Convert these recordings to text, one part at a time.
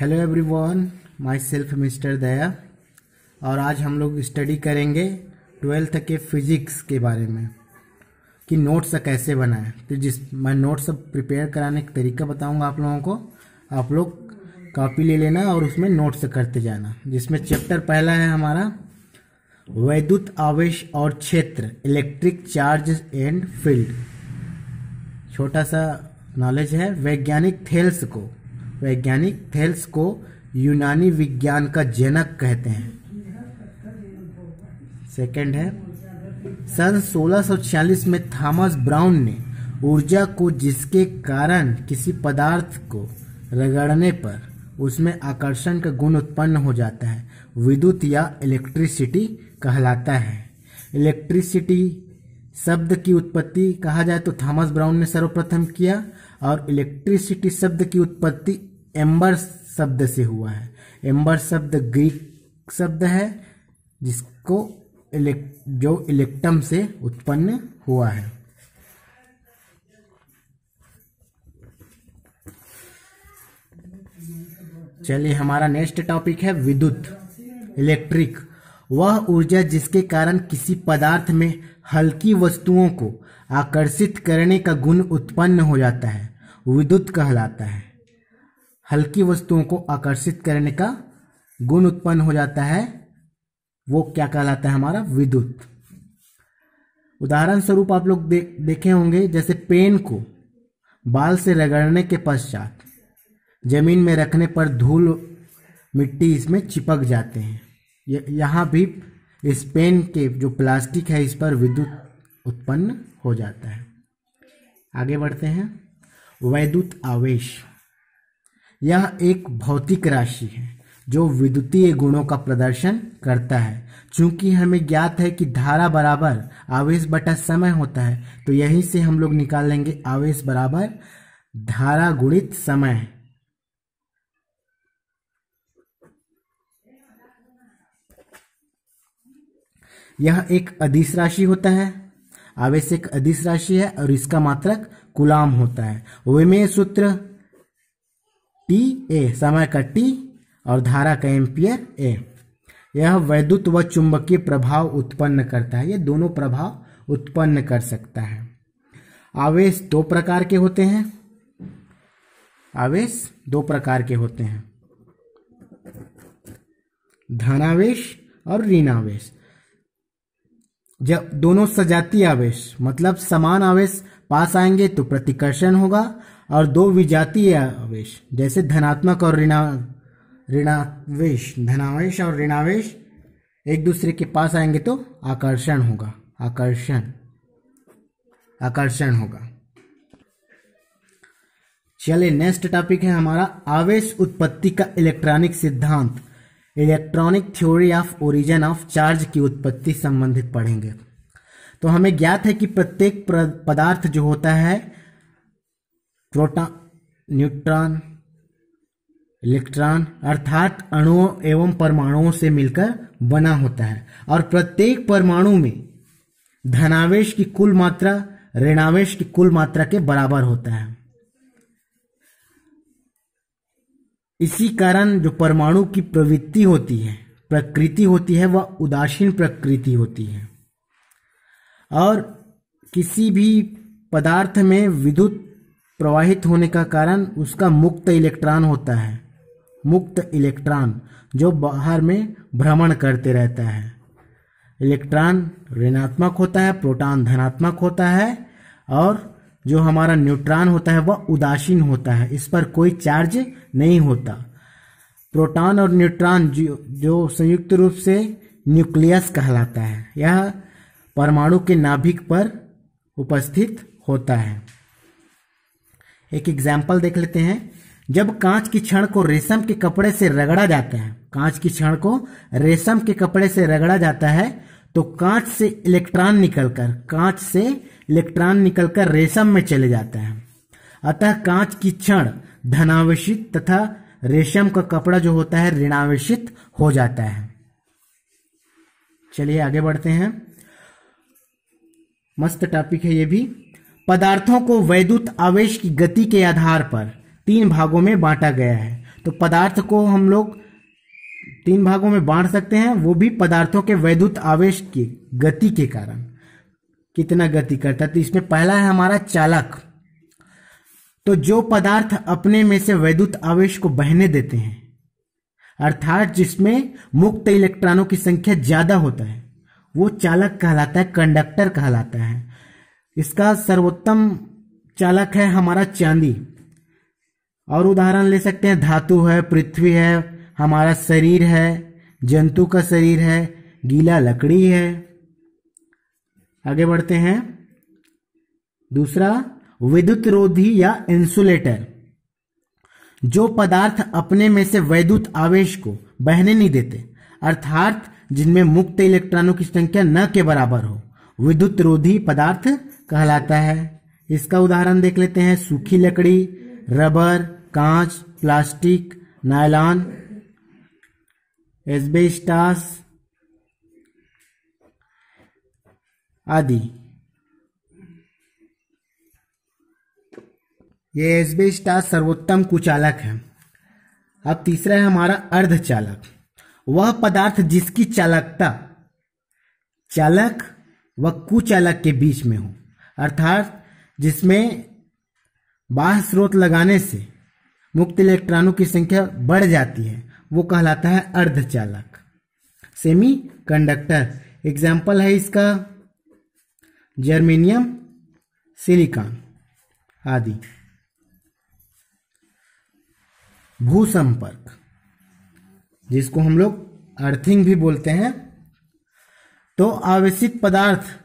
hello everyone myself mister Daya और आज हम लोग स्टडी करेंगे ट्वेल्थ के फिजिक्स के बारे में कि नोट्स कैसे बनाएं तो जिस मैं नोट्स प्रिपेयर कराने का तरीका बताऊंगा आप लोगों को आप लोग कॉपी ले लेना और उसमें नोट्स करते जाना जिसमें चैप्टर पहला है हमारा वैद्युत आवेश और क्षेत्र इलेक्ट्रिक चार्ज एंड फील्ड छोटा सा नॉलेज है वैज्ञानिक थेल्स को वैज्ञानिक थेल्स को यूनानी विज्ञान का जनक कहते हैं सेकंड है सन 1646 में थॉमस ब्राउन ने ऊर्जा को जिसके कारण किसी पदार्थ को रगड़ने पर उसमें आकर्षण का गुण उत्पन्न हो जाता है विद्युत या इलेक्ट्रिसिटी कहलाता है इलेक्ट्रिसिटी शब्द की उत्पत्ति कहा जाए तो थॉमस ब्राउन ने सर्वप्रथम किया और इलेक्ट्रिसिटी शब्द की उत्पत्ति एम्बर शब्द से हुआ है एम्बर शब्द ग्रीक शब्द है जिसको इलेक, जो इलेक्टम से उत्पन्न हुआ है चलिए हमारा नेक्स्ट टॉपिक है विद्युत इलेक्ट्रिक वह ऊर्जा जिसके कारण किसी पदार्थ में हल्की वस्तुओं को आकर्षित करने का गुण उत्पन्न हो जाता है विद्युत कहलाता है हल्की वस्तुओं को आकर्षित करने का गुण उत्पन्न हो जाता है वो क्या कहलाता है हमारा विद्युत उदाहरण स्वरूप आप लोग दे, देखे होंगे जैसे पेन को बाल से रगड़ने के पश्चात जमीन में रखने पर धूल मिट्टी इसमें चिपक जाते हैं यहाँ भी इस पेन के जो प्लास्टिक है इस पर विद्युत उत्पन्न हो जाता है आगे बढ़ते हैं वैद्युत आवेश यह एक भौतिक राशि है जो विद्युतीय गुणों का प्रदर्शन करता है चूंकि हमें ज्ञात है कि धारा बराबर आवेश बटा समय होता है तो यहीं से हम लोग निकाल लेंगे आवेश बराबर धारा गुणित समय यह एक अधिस राशि होता है आवेश एक अधिस राशि है और इसका मात्रक कुलाम होता है वे में सूत्र टी ए समय का टी और धारा का एम्पियर ए यह वैद्युत व चुंबकीय प्रभाव उत्पन्न करता है यह दोनों प्रभाव उत्पन्न कर सकता है आवेश दो प्रकार के होते हैं आवेश दो प्रकार के होते हैं धनावेश और ऋणावेश जब दोनों सजातीय आवेश मतलब समान आवेश पास आएंगे तो प्रतिकर्षण होगा और दो विजातीय आवेश जैसे धनात्मक और ऋणा ऋणावेश धनावेश और ऋणावेश एक दूसरे के पास आएंगे तो आकर्षण होगा आकर्षण आकर्षण होगा चलिए नेक्स्ट टॉपिक है हमारा आवेश उत्पत्ति का इलेक्ट्रॉनिक सिद्धांत electronic theory of origin of charge की उत्पत्ति संबंधित पढ़ेंगे तो हमें ज्ञात है कि प्रत्येक पदार्थ जो होता है प्रोटॉन न्यूट्रॉन इलेक्ट्रॉन अर्थात अणुओं एवं परमाणुओं से मिलकर बना होता है और प्रत्येक परमाणु में धनावेश की कुल मात्रा ऋणावेश की कुल मात्रा के बराबर होता है इसी कारण जो परमाणु की प्रवृत्ति होती है प्रकृति होती है वह उदासीन प्रकृति होती है और किसी भी पदार्थ में विद्युत प्रवाहित होने का कारण उसका मुक्त इलेक्ट्रॉन होता है मुक्त इलेक्ट्रॉन जो बाहर में भ्रमण करते रहता है इलेक्ट्रॉन ऋणात्मक होता है प्रोटॉन धनात्मक होता है और जो हमारा न्यूट्रॉन होता है वह उदासीन होता है इस पर कोई चार्ज नहीं होता प्रोटॉन और न्यूट्रॉन जो, जो संयुक्त रूप से न्यूक्लियस कहलाता है यह परमाणु के नाभिक पर उपस्थित होता है एक एग्जाम्पल देख लेते हैं जब कांच की क्षण को रेशम के कपड़े से रगड़ा जाता है कांच की क्षण को रेशम के कपड़े से रगड़ा जाता है तो कांच से इलेक्ट्रॉन निकलकर कांच से इलेक्ट्रॉन निकलकर रेशम में चले जाते हैं अतः कांच की क्षण धनावेशित तथा रेशम का कपड़ा जो होता है ऋणावेशित हो जाता है चलिए आगे बढ़ते हैं मस्त टॉपिक है ये भी पदार्थों को वैद्युत आवेश की गति के आधार पर तीन भागों में बांटा गया है तो पदार्थ को हम लोग तीन भागों में बांट सकते हैं वो भी पदार्थों के वैद्युत आवेश की गति के कारण कितना गति करता है तो इसमें पहला है हमारा चालक तो जो पदार्थ अपने में से वैद्युत आवेश को बहने देते हैं अर्थात जिसमें मुक्त इलेक्ट्रॉनों की संख्या ज्यादा होता है वो चालक कहलाता है कंडक्टर कहलाता है इसका सर्वोत्तम चालक है हमारा चांदी और उदाहरण ले सकते हैं धातु है पृथ्वी है हमारा शरीर है जंतु का शरीर है गीला लकड़ी है आगे बढ़ते हैं दूसरा विद्युत रोधी या इंसुलेटर जो पदार्थ अपने में से वैद्युत आवेश को बहने नहीं देते अर्थात जिनमें मुक्त इलेक्ट्रॉनों की संख्या न के बराबर हो विद्युत रोधी पदार्थ कहलाता है इसका उदाहरण देख लेते हैं सूखी लकड़ी रबर कांच प्लास्टिक नायलॉन एस्बेस्टास आदि ये एस्बेस्टास सर्वोत्तम कुचालक है अब तीसरा है हमारा अर्धचालक वह पदार्थ जिसकी चालकता चालक व कुचालक के बीच में हो अर्थात जिसमें बाह स्रोत लगाने से मुक्त इलेक्ट्रॉनों की संख्या बढ़ जाती है वो कहलाता है अर्धचालक सेमी कंडक्टर एग्जाम्पल है इसका जर्मेनियम सिलिकॉन आदि भूसंपर्क जिसको हम लोग अर्थिंग भी बोलते हैं तो आवश्यक पदार्थ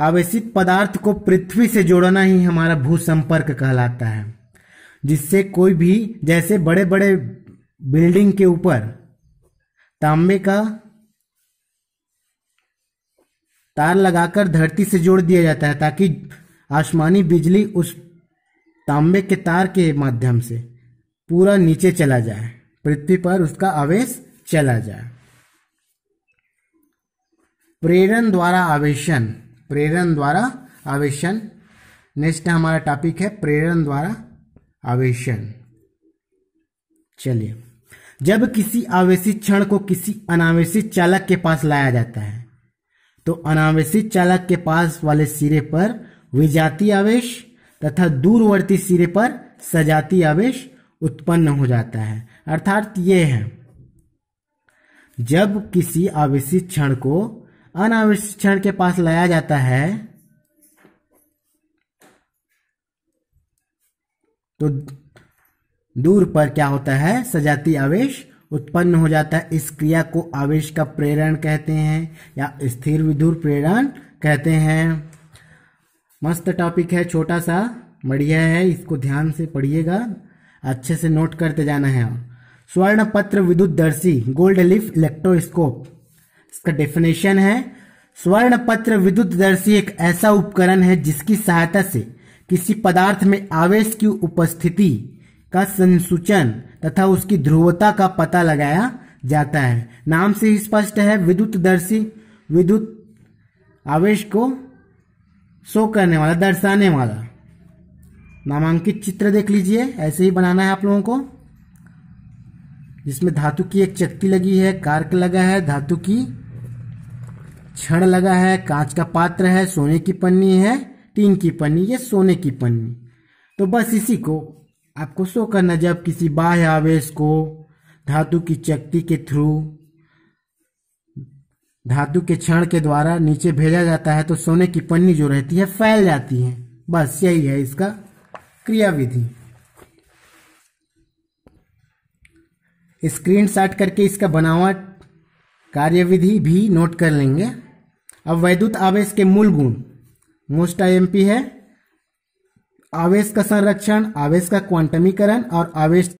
आवेशित पदार्थ को पृथ्वी से जोड़ना ही हमारा भूसंपर्क कहलाता है जिससे कोई भी जैसे बड़े बड़े बिल्डिंग के ऊपर तांबे का तार लगाकर धरती से जोड़ दिया जाता है ताकि आसमानी बिजली उस तांबे के तार के माध्यम से पूरा नीचे चला जाए पृथ्वी पर उसका आवेश चला जाए प्रेरण द्वारा आवेशन प्रेरण द्वारा आवेशन नेक्स्ट हमारा टॉपिक है प्रेरण द्वारा आवेशन चलिए जब किसी आवेशित क्षण को किसी अनावेशित चालक के पास लाया जाता है तो अनावेशित चालक के पास वाले सिरे पर विजाती आवेश तथा दूरवर्ती सिरे पर सजाती आवेश उत्पन्न हो जाता है अर्थात ये है जब किसी आवेशित क्षण को अनाविष्ट के पास लाया जाता है तो दूर पर क्या होता है सजाती आवेश उत्पन्न हो जाता है इस क्रिया को आवेश का प्रेरण कहते हैं या स्थिर विधुर प्रेरण कहते हैं मस्त टॉपिक है छोटा सा बढ़िया है इसको ध्यान से पढ़िएगा अच्छे से नोट करते जाना है स्वर्ण पत्र विद्युत दर्शी गोल्ड लिफ इलेक्ट्रोस्कोप इसका डेफिनेशन है स्वर्ण पत्र विद्युत दर्शी एक ऐसा उपकरण है जिसकी सहायता से किसी पदार्थ में आवेश की उपस्थिति का संसूचन तथा उसकी ध्रुवता का पता लगाया जाता है नाम से ही स्पष्ट है विद्युत दर्शी विद्युत आवेश को शो करने वाला दर्शाने वाला नामांकित चित्र देख लीजिए ऐसे ही बनाना है आप लोगों को जिसमें धातु की एक चक्की लगी है कार्क लगा है धातु की छड़ लगा है कांच का पात्र है सोने की पन्नी है टीन की पन्नी ये सोने की पन्नी तो बस इसी को आपको शो करना जब किसी बाह्य आवेश को धातु की चक्ति के थ्रू धातु के क्षण के द्वारा नीचे भेजा जाता है तो सोने की पन्नी जो रहती है फैल जाती है बस यही है इसका क्रिया विधि स्क्रीन शॉट करके इसका बनावट कार्यविधि भी नोट कर लेंगे अब वैद्युत आवेश के मूल गुण मोस्ट आई है आवेश का संरक्षण आवेश का क्वांटमीकरण और आवेश